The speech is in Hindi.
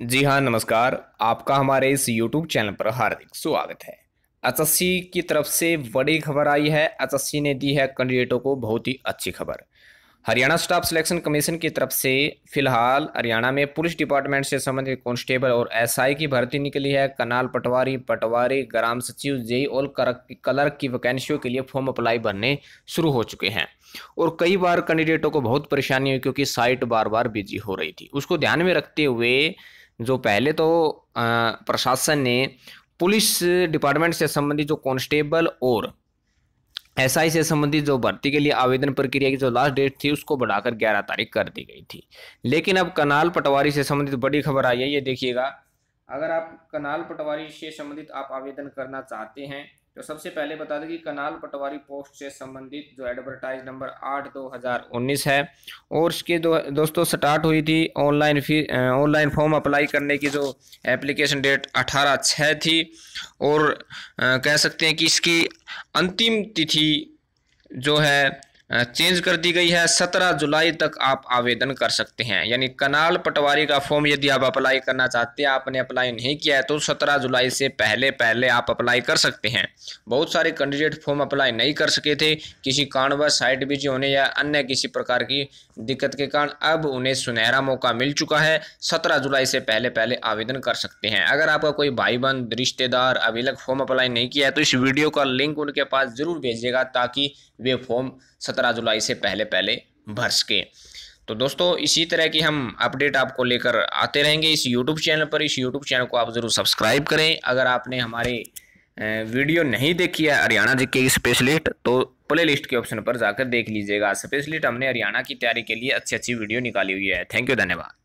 जी हाँ नमस्कार आपका हमारे इस YouTube चैनल पर हार्दिक स्वागत है एसएससी की तरफ से बड़ी खबर आई है एसएससी ने दी है कैंडिडेटों को बहुत ही अच्छी खबर हरियाणा स्टाफ सिलेक्शन कमीशन की तरफ से फिलहाल हरियाणा में पुलिस डिपार्टमेंट से संबंधित कांस्टेबल और एसआई की भर्ती निकली है कनाल पटवारी पटवारी ग्राम सचिव जेई और कलर्क की वैकेंसियों के लिए फॉर्म अप्लाई भरने शुरू हो चुके हैं और कई बार कैंडिडेटों को बहुत परेशानी हुई क्योंकि साइट बार बार बिजी हो रही थी उसको ध्यान में रखते हुए जो पहले तो प्रशासन ने पुलिस डिपार्टमेंट से संबंधित जो कांस्टेबल और एसआई से संबंधित जो भर्ती के लिए आवेदन प्रक्रिया की जो लास्ट डेट थी उसको बढ़ाकर ग्यारह तारीख कर दी गई थी लेकिन अब कनाल पटवारी से संबंधित बड़ी खबर आई है ये देखिएगा अगर आप कनाल पटवारी से संबंधित आप आवेदन करना चाहते हैं तो सबसे पहले बता दें कि कनाल पटवारी पोस्ट से संबंधित जो एडवर्टाइज नंबर आठ दो हज़ार उन्नीस है और इसके दो, दोस्तों स्टार्ट हुई थी online fee online form apply करने की जो एप्लीकेशन डेट अठारह छः थी और आ, कह सकते हैं कि इसकी अंतिम तिथि जो है चेंज कर दी गई है सत्रह जुलाई तक आप आवेदन कर सकते हैं यानी कनाल पटवारी का फॉर्म यदि आप अप्लाई करना चाहते हैं आपने अप्लाई नहीं किया है तो सत्रह जुलाई से पहले पहले आप अप्लाई कर सकते हैं बहुत सारे कैंडिडेट फॉर्म अप्लाई नहीं कर सके थे किसी कारणवश साइट बिजी होने या अन्य किसी प्रकार की दिक्कत के कारण अब उन्हें सुनहरा मौका मिल चुका है सत्रह जुलाई से पहले पहले आवेदन कर सकते हैं अगर आपका कोई भाई बंद रिश्तेदार अभिलक फॉर्म अप्लाई नहीं किया है तो इस वीडियो का लिंक उनके पास जरूर भेजिएगा ताकि वे फॉर्म सत्रह सत्रह जुलाई से पहले पहले भर सके तो दोस्तों इसी तरह की हम अपडेट आपको लेकर आते रहेंगे इस यूट्यूब चैनल पर इस यूट्यूब चैनल को आप ज़रूर सब्सक्राइब करें अगर आपने हमारी वीडियो नहीं देखी है हरियाणा जी की स्पेशलिस्ट तो प्ले लिस्ट के ऑप्शन पर जाकर देख लीजिएगा स्पेशलिस्ट हमने हरियाणा की तैयारी के लिए अच्छी अच्छी वीडियो निकाली हुई है थैंक यू धन्यवाद